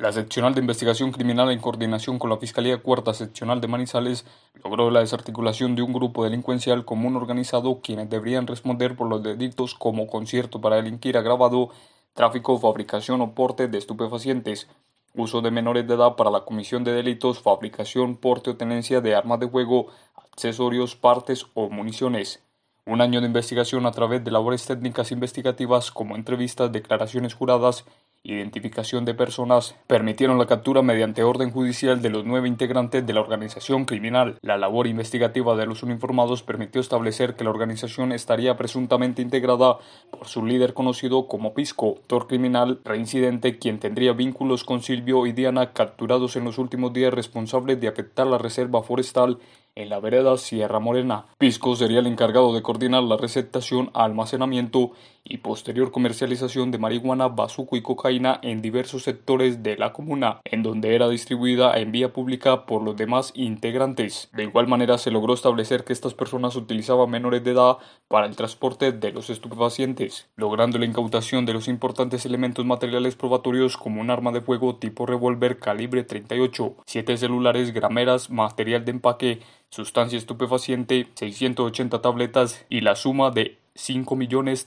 La Seccional de Investigación Criminal, en coordinación con la Fiscalía Cuarta Seccional de Manizales, logró la desarticulación de un grupo delincuencial común organizado quienes deberían responder por los delitos como concierto para delinquir agravado, tráfico, fabricación o porte de estupefacientes, uso de menores de edad para la comisión de delitos, fabricación, porte o tenencia de armas de juego, accesorios, partes o municiones. Un año de investigación a través de labores técnicas investigativas como entrevistas, declaraciones juradas identificación de personas permitieron la captura mediante orden judicial de los nueve integrantes de la organización criminal. La labor investigativa de los uniformados permitió establecer que la organización estaría presuntamente integrada por su líder conocido como Pisco, autor criminal reincidente quien tendría vínculos con Silvio y Diana capturados en los últimos días responsables de afectar la reserva forestal en la vereda Sierra Morena. Pisco sería el encargado de coordinar la receptación, almacenamiento y posterior comercialización de marihuana, bazuco y cocaína en diversos sectores de la comuna, en donde era distribuida en vía pública por los demás integrantes. De igual manera se logró establecer que estas personas utilizaban menores de edad para el transporte de los estupefacientes, logrando la incautación de los importantes elementos materiales probatorios como un arma de fuego tipo revólver calibre 38, siete celulares, grameras, material de empaque, sustancia estupefaciente, 680 tabletas y la suma de 5 millones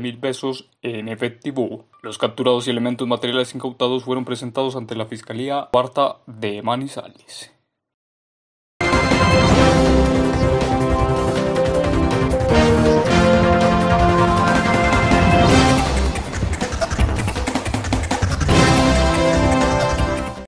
mil pesos en efectivo. Los capturados y elementos materiales incautados fueron presentados ante la Fiscalía Cuarta de Manizales.